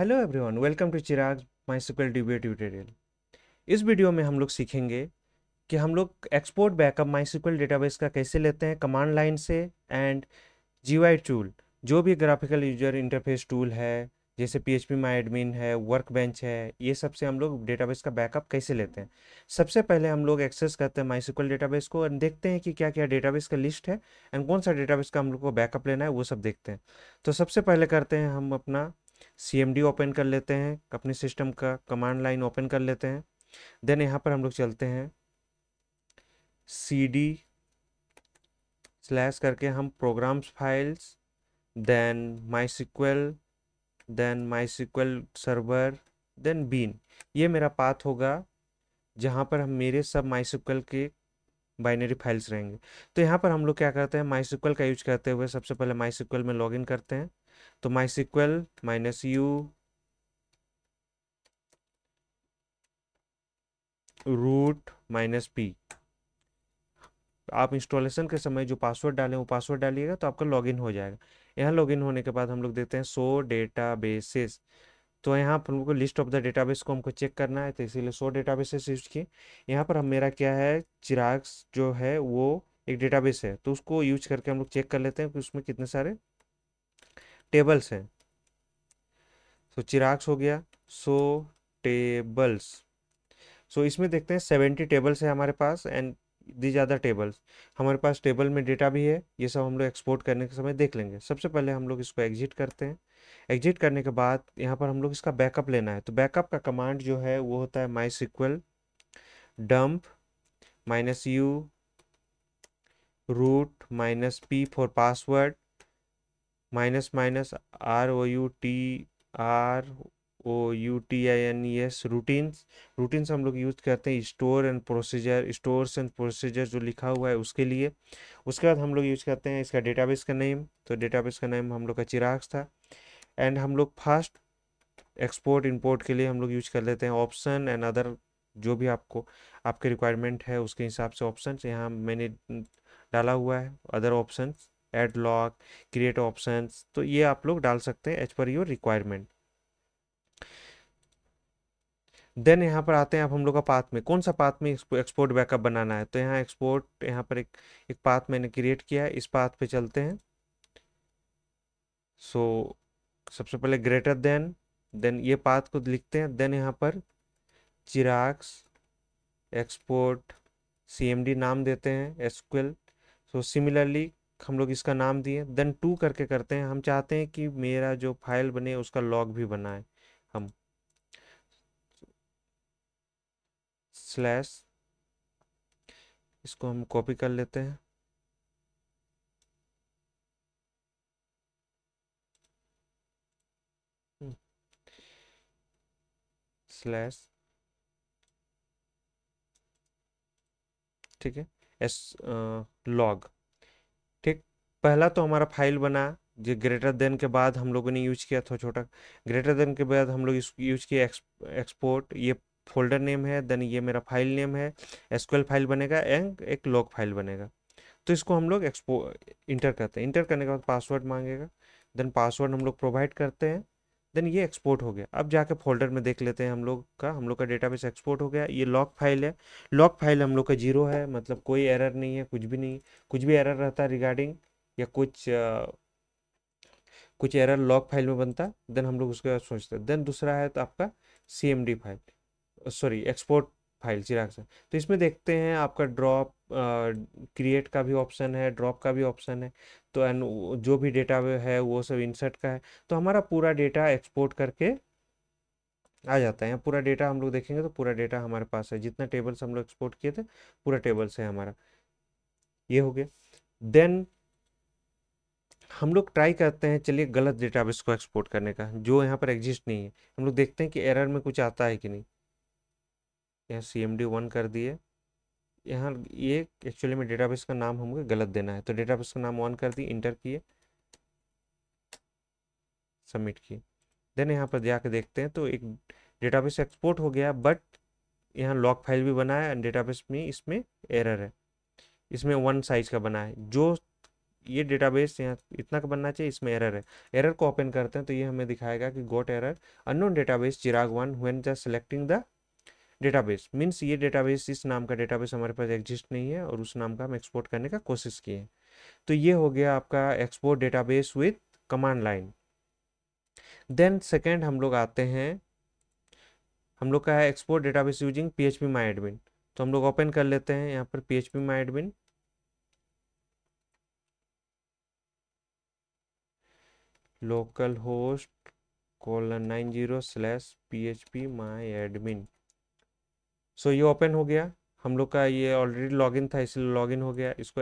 Hello everyone welcome to Chirag MySQL DB tutorial इस video में हम लोग सीखेंगे कि हम लोग export backup MySQL database का कैसे लेते हैं कमांड लाइन से एंड जीवाई टूल जो भी ग्राफिकल यूजर इंटरफेस टूल है जैसे पी एच पी माई एडमिन है वर्क बेंच है ये सब से हम लोग डेटाबेस का बैकअप कैसे लेते हैं सबसे पहले हम लोग एक्सेस करते हैं माई डेटाबेस को एंड देखते हैं कि क्या क्या डेटाबेस का लिस्ट है एंड कौन सा डेटाबेस का हम लोग को बैकअप लेना है वो सब देखते हैं तो सबसे पहले करते हैं हम अपना सी ओपन कर लेते हैं अपने सिस्टम का कमांड लाइन ओपन कर लेते हैं देन यहाँ पर हम लोग चलते हैं सी डी स्लैश करके हम programs files then MySQL then MySQL server then bin ये मेरा पाथ होगा जहाँ पर हम मेरे सब माई सिक्वल के बाइनरी फाइल्स रहेंगे तो यहाँ पर हम लोग क्या करते हैं माई सिक्वल का यूज करते हुए सबसे पहले माई सिक्वल में लॉगिन करते हैं तो MySQL minus U root minus P आप इंस्टॉलेशन के समय जो पासवर्ड डालें वो पासवर्ड डालिएगा तो आपका लॉगिन हो जाएगा यहाँ लॉगिन होने के बाद हम लोग देखते हैं सो डेटा तो यहाँ पर हमको लिस्ट ऑफ द डेटाबेस को हमको चेक करना है तो इसीलिए सो डेटाबेसेस यूज किए यहाँ पर हम मेरा क्या है चिराग जो है वो एक डेटाबेस है तो उसको यूज करके हम लोग चेक कर लेते हैं कि उसमें कितने सारे टेबल्स हैं सो so, चिराग्स हो गया सो टेबल्स सो इसमें देखते हैं सेवेंटी टेबल्स है हमारे पास एंड दी ज़्यादा टेबल्स हमारे पास टेबल में डेटा भी है ये सब हम लोग एक्सपोर्ट करने के समय देख लेंगे सबसे पहले हम लोग इसको एग्जिट करते हैं एग्जिट करने के बाद यहाँ पर हम लोग इसका बैकअप लेना है तो बैकअप का कमांड जो है वो होता है MySQL dump minus U root minus P for password minus minus R O U T R O U T I N E S routines routines हम लोग यूज़ करते हैं store and procedure stores and procedure जो लिखा हुआ है उसके लिए उसके बाद हम लोग यूज़ करते हैं इसका डेटाबेस का नेम तो डेटाबेस का नेम हम लोग का चिराग था एंड हम लोग फास्ट एक्सपोर्ट इंपोर्ट के लिए हम लोग यूज कर लेते हैं ऑप्शन एंड अदर जो भी आपको आपके रिक्वायरमेंट है उसके हिसाब से ऑप्शन यहाँ मैंने डाला हुआ है other options add lock create option तो ये आप लोग डाल सकते हैं as per your requirement then यहाँ पर आते हैं आप हम लोग का पाथ में कौन सा पाथ में एक्सपोर्ट बैकअप बनाना है तो यहाँ एक्सपोर्ट यहाँ पर एक एक पाथ मैंने क्रिएट किया है इस पाथ पे चलते हैं सो so, सबसे पहले ग्रेटर देन देन ये पाथ को लिखते हैं देन यहाँ पर चिराग्स एक्सपोर्ट सी नाम देते हैं एसक्वेल सो सिमिलरली हम लोग इसका नाम दिए देन टू करके करते हैं हम चाहते हैं कि मेरा जो फाइल बने उसका लॉग भी बनाए हम स्लैश इसको हम कॉपी कर लेते हैं स्लैश hmm. ठीक है एस लॉग पहला तो हमारा फाइल बना जो ग्रेटर देन के बाद हम लोगों ने यूज़ किया था छोटा ग्रेटर देन के बाद हम लोग यूज़ किया एक्सपोर्ट ये फोल्डर नेम है देन ये मेरा फाइल नेम है एसक्यूएल फाइल बनेगा एंड एक लॉग फाइल बनेगा तो इसको हम लोग एक्सपो इंटर करते हैं इंटर करने के बाद पासवर्ड मांगेगा देन पासवर्ड हम लोग प्रोवाइड करते हैं देन ये एक्सपोर्ट हो गया अब जाके फोल्डर में देख लेते हैं हम लोग का हम लोग का डेटाबेस एक्सपोर्ट हो गया ये लॉक फाइल है लॉक फाइल हम लोग का जीरो है मतलब कोई एरर नहीं है कुछ भी नहीं कुछ भी एरर रहता है रिगार्डिंग या कुछ कुछ एरर लॉग फाइल में बनता देन हम लोग उसके बाद सोचते देन दूसरा है तो आपका C M D file sorry export file Chirag से तो इसमें देखते हैं आपका ड्रॉप क्रिएट का भी ऑप्शन है ड्रॉप का भी ऑप्शन है तो एंड जो भी डेटा है वो सब इंसर्ट का है तो हमारा पूरा डेटा एक्सपोर्ट करके आ जाता है पूरा डेटा हम लोग देखेंगे तो पूरा डेटा हमारे पास है जितना टेबल्स हम लोग एक्सपोर्ट किए थे पूरा टेबल्स है हमारा ये हो गया देन हम लोग ट्राई करते हैं चलिए गलत डेटाबेस को एक्सपोर्ट करने का जो यहाँ पर एग्जिस्ट नहीं है हम लोग देखते हैं कि एरर में कुछ आता है कि नहीं यहाँ सी एम डी वन कर दिए यहाँ ये एक्चुअली में डेटाबेस का नाम हमको गलत देना है तो डेटाबेस का नाम वन कर दिए इंटर किए सबमिट किए देन यहाँ पर जाके देखते हैं तो एक डेटाबेस एक्सपोर्ट हो गया बट यहाँ लॉक फाइल भी बना है डेटाबेस में इसमें एरर है इसमें वन साइज का बना है जो ये डेटाबेस यहाँ इतना का बनना चाहिए इसमें एरर है एरर को ओपन करते हैं तो ये हमें दिखाएगा कि got error unknown database Chirag one when just selecting the database means ये डेटाबेस इस नाम का डेटाबेस हमारे पास एग्जिस्ट नहीं है और उस नाम का हम एक्सपोर्ट करने का कोशिश किए तो ये हो गया आपका export database with command line then second हम लोग आते हैं हम लोग का है export database using P H P माई एडमिन तो हम लोग ओपन कर लेते हैं यहाँ पर पी एच पी माई admin nine zero slash P H P माई एडमिन सो ये ओपन हो गया हम लोग का ये ऑलरेडी लॉगिन था इसलिए लॉगिन हो गया इसको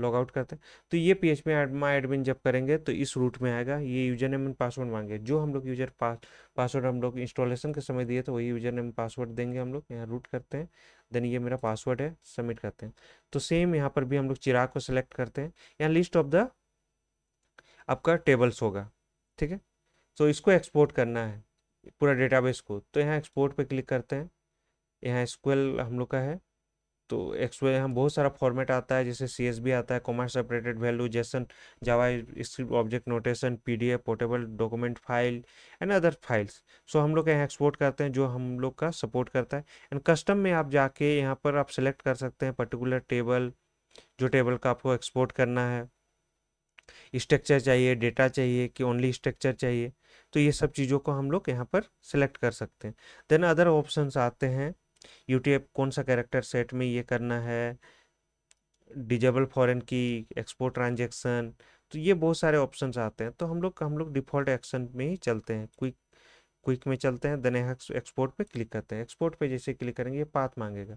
लॉग आउट करते हैं तो ये पी एच माई एडमिन जब करेंगे तो इस रूट में आएगा ये यूजर नेम एंड पासवर्ड मांगे जो हम लोग यूजर पास पासवर्ड हम लोग इंस्टॉलेशन के समय दिए तो वही यूजर नेम पासवर्ड देंगे हम लोग यहाँ रूट करते हैं देन ये मेरा पासवर्ड है सबमिट करते हैं तो सेम यहाँ पर भी हम लोग चिराग को सिलेक्ट करते हैं यहाँ लिस्ट ऑफ द आपका टेबल्स होगा ठीक है सो इसको एक्सपोर्ट करना है पूरा डेटाबेस को तो यहाँ एक्सपोर्ट पे क्लिक करते हैं यहाँ एसक्यूएल हम लोग का है तो एक्सक्यूएल यहाँ बहुत सारा फॉर्मेट आता है जैसे सी आता है commerce separated value JSON JavaScript object notation PDF portable document file and other files so हम लोग यहाँ एक्सपोर्ट करते हैं जो हम लोग का सपोर्ट करता है एंड कस्टम में आप जाके यहाँ पर आप सेलेक्ट कर सकते हैं पर्टिकुलर टेबल जो टेबल का आपको एक्सपोर्ट करना है स्ट्रक्चर चाहिए डेटा चाहिए कि ओनली स्ट्रक्चर चाहिए तो ये सब चीज़ों को हम लोग यहाँ पर सेलेक्ट कर सकते हैं देन अदर ऑप्शंस आते हैं यूट्यूब कौन सा कैरेक्टर सेट में ये करना है disable foreign key export transaction तो ये बहुत सारे ऑप्शन आते हैं तो हम लोग हम लोग डिफ़ॉल्ट एक्शन में ही चलते हैं क्विक क्विक में चलते हैं देन एक्सपोर्ट पे क्लिक करते हैं एक्सपोर्ट पे जैसे क्लिक करेंगे ये पाथ मांगेगा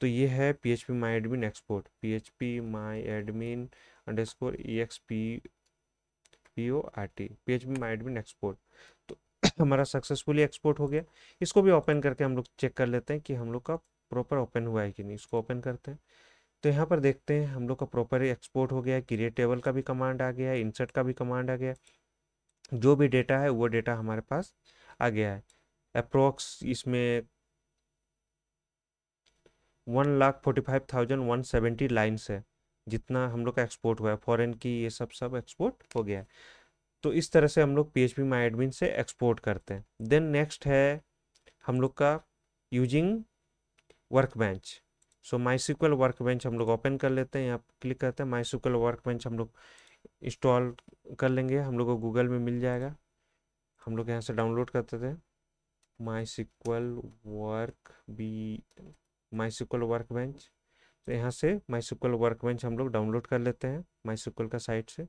तो ये है पी एच पी माई admin export P H P माई admin underscore E X P O R T P H H P माई एडमिन एक्सपोर्ट तो हमारा सक्सेसफुली एक्सपोर्ट हो गया इसको भी ओपन करके हम लोग चेक कर लेते हैं कि हम लोग का प्रॉपर ओपन हुआ है कि नहीं इसको ओपन करते हैं तो यहाँ पर देखते हैं हम लोग का प्रॉपर एक्सपोर्ट हो गया क्रिएट टेबल का भी कमांड आ गया है इंसर्ट का भी कमांड आ गया जो भी डेटा है वो डेटा हमारे पास आ गया है अप्रोक्स इसमें one lakh forty five thousand one seventy lines है जितना हम लोग का एक्सपोर्ट हुआ है फॉरेन की ये सब सब एक्सपोर्ट हो गया है तो इस तरह से हम लोग पी एच पी माई एडमिन से एक्सपोर्ट करते हैं देन नेक्स्ट है हम लोग का using workbench so MySQL workbench हम लोग ओपन कर लेते हैं यहाँ क्लिक करते हैं माई सिक्वल वर्क बेंच हम लोग इंस्टॉल कर लेंगे हम लोग को गूगल में मिल जाएगा हम लोग यहाँ से डाउनलोड करते थे MySQL work B MySQL workbench तो यहाँ से माईसिकल वर्कबेंच हम लोग डाउनलोड कर लेते हैं माइसिकल का साइट से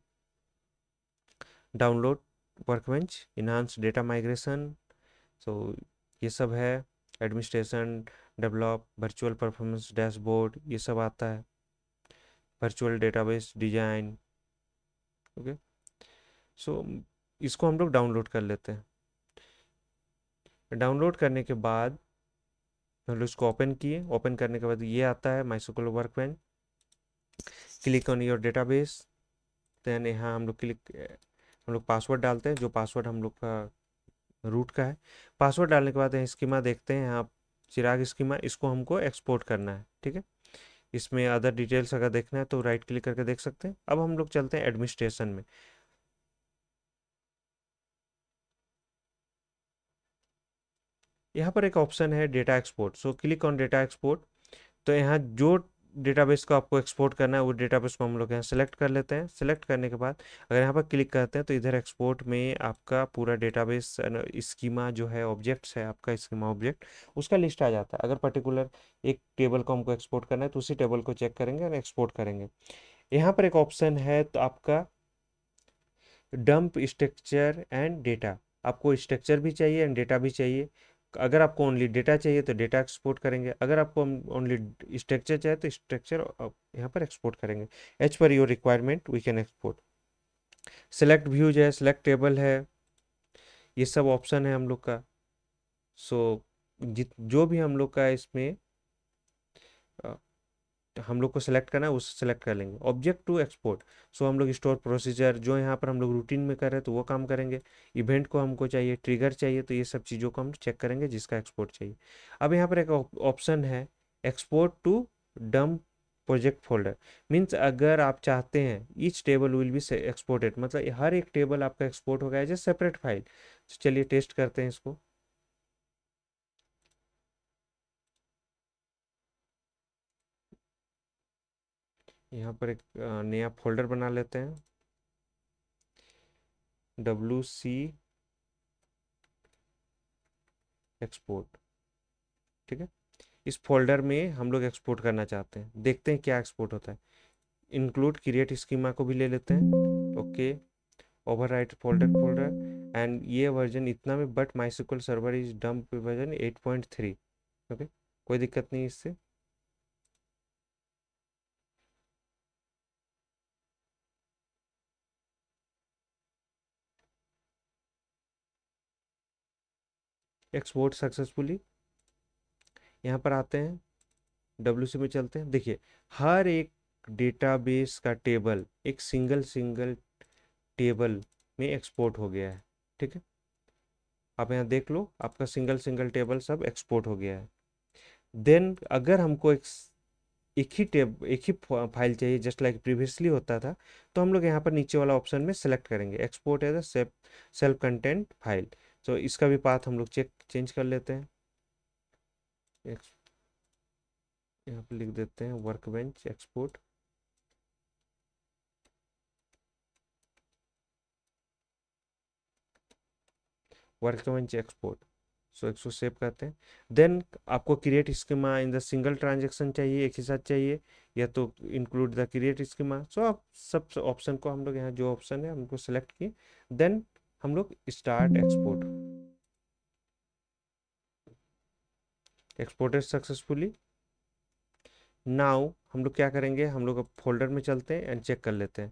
download workbench enhance data migration so ये सब है administration develop virtual performance dashboard ये सब आता है virtual database design okay so इसको हम लोग डाउनलोड कर लेते हैं डाउनलोड करने के बाद हम लोग इसको ओपन किए ओपन करने के बाद ये आता है MySQL workbench click on your database then यहाँ हम लोग क्लिक हम लोग पासवर्ड डालते हैं जो पासवर्ड हम लोग का रूट का है पासवर्ड डालने के बाद यहाँ स्कीमा देखते हैं यहाँ चिराग स्कीमा इसको हमको एक्सपोर्ट करना है ठीक है इसमें अदर डिटेल्स अगर देखना है तो राइट क्लिक करके देख सकते हैं अब हम लोग चलते हैं एडमिनिस्ट्रेशन में यहाँ पर एक ऑप्शन है data export so click on data export तो यहाँ जो डेटाबेस को आपको एक्सपोर्ट करना है वो डेटाबेस को हम लोग यहाँ सेलेक्ट कर लेते हैं सेलेक्ट करने के बाद अगर यहाँ पर क्लिक करते हैं तो इधर एक्सपोर्ट में आपका पूरा डेटाबेस स्कीमा जो है ऑब्जेक्ट्स है आपका स्कीमा ऑब्जेक्ट उसका लिस्ट आ जाता है अगर पर्टिकुलर एक टेबल को हमको एक्सपोर्ट करना है तो उसी टेबल को चेक करेंगे और एक्सपोर्ट करेंगे यहाँ पर एक ऑप्शन है तो आपका डंप स्ट्रक्चर एंड डेटा आपको स्ट्रक्चर भी चाहिए एंड डेटा भी चाहिए अगर आपको ओनली डेटा चाहिए तो डेटा एक्सपोर्ट करेंगे अगर आपको ओनली स्ट्रक्चर चाहिए तो स्ट्रक्चर यहाँ पर एक्सपोर्ट करेंगे एच per your requirement we can export select views है सेलेक्ट टेबल है ये सब ऑप्शन है हम लोग का सो so, जित जो भी हम लोग का इसमें हम लोग को सेलेक्ट करना है उस सेलेक्ट कर लेंगे ऑब्जेक्ट टू एक्सपोर्ट सो हम लोग स्टोर प्रोसीजर जो यहाँ पर हम लोग रूटीन में कर रहे हैं तो वो काम करेंगे इवेंट को हमको चाहिए ट्रिगर चाहिए तो ये सब चीज़ों को हम चेक करेंगे जिसका एक्सपोर्ट चाहिए अब यहाँ पर एक ऑप्शन है export to dump project folder means अगर आप चाहते हैं each table will be exported मतलब हर एक टेबल आपका एक्सपोर्ट हो गया है जैसे सेपरेट फाइल चलिए टेस्ट करते हैं इसको यहाँ पर एक नया फोल्डर बना लेते हैं डब्लू सी एक्सपोर्ट ठीक है इस फोल्डर में हम लोग एक्सपोर्ट करना चाहते हैं देखते हैं क्या एक्सपोर्ट होता है इंक्लूड क्रिएट स्कीमा को भी ले लेते हैं okay right folder folder and ये वर्जन इतना में but MySQL server is dump version 8.3 okay कोई दिक्कत नहीं इससे एक्सपोर्ट सक्सेसफुली यहाँ पर आते हैं डब्ल्यू में चलते हैं देखिए हर एक डेटाबेस का टेबल एक सिंगल सिंगल टेबल में एक्सपोर्ट हो गया है ठीक है आप यहाँ देख लो आपका सिंगल सिंगल टेबल सब एक्सपोर्ट हो गया है देन अगर हमको एक एक ही टेब एक ही फाइल चाहिए जस्ट लाइक प्रीवियसली होता था तो हम लोग यहाँ पर नीचे वाला ऑप्शन में सेलेक्ट करेंगे export as a self content file तो इसका भी पाथ हम लोग चेक चेंज कर लेते हैं यहाँ पर लिख देते हैं workbench export workbench export so एक सेव करते हैं देन आपको create schema in the single transaction चाहिए एक ही साथ चाहिए या तो include the create schema so आप सब ऑप्शन को हम लोग यहाँ जो ऑप्शन है हमको सेलेक्ट किए देन हम लोग start export exported successfully now हम लोग क्या करेंगे हम लोग अब फोल्डर में चलते हैं एंड चेक कर लेते हैं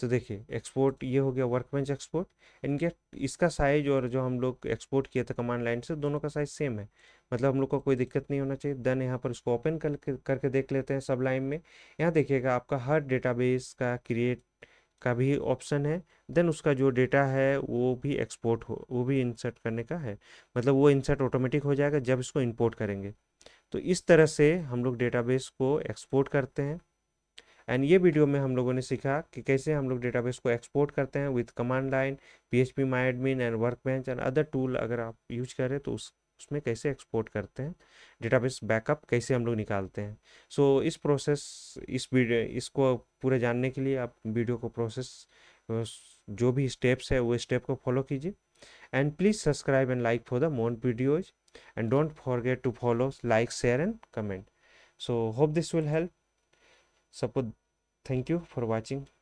तो देखिए एक्सपोर्ट ये हो गया वर्कबेंच एक्सपोर्ट इनके इसका साइज और जो हम लोग एक्सपोर्ट किए थे कमांड लाइन से दोनों का साइज सेम है मतलब हम लोग को कोई दिक्कत नहीं होना चाहिए देन यहाँ पर इसको ओपन करके करके देख लेते हैं सब लाइन में यहाँ देखिएगा आपका हर डेटाबेस का क्रिएट का भी ऑप्शन है देन उसका जो डेटा है वो भी एक्सपोर्ट हो वो भी इंसर्ट करने का है मतलब वो इंसर्ट ऑटोमेटिक हो जाएगा जब इसको इंपोर्ट करेंगे तो इस तरह से हम लोग डेटाबेस को एक्सपोर्ट करते हैं एंड ये वीडियो में हम लोगों ने सीखा कि कैसे हम लोग डेटाबेस को एक्सपोर्ट करते हैं with command line P H P my admin and workbench and other tool अगर आप यूज करें तो उस उसमें कैसे एक्सपोर्ट करते हैं डेटाबेस बैकअप कैसे हम लोग निकालते हैं सो so, इस प्रोसेस इस वीडियो इसको पूरे जानने के लिए आप वीडियो को प्रोसेस जो भी स्टेप्स है वो स्टेप को फॉलो कीजिए and please subscribe and like for the more videos and don't forget to follow like share and comment so hope this will help suppose thank you for watching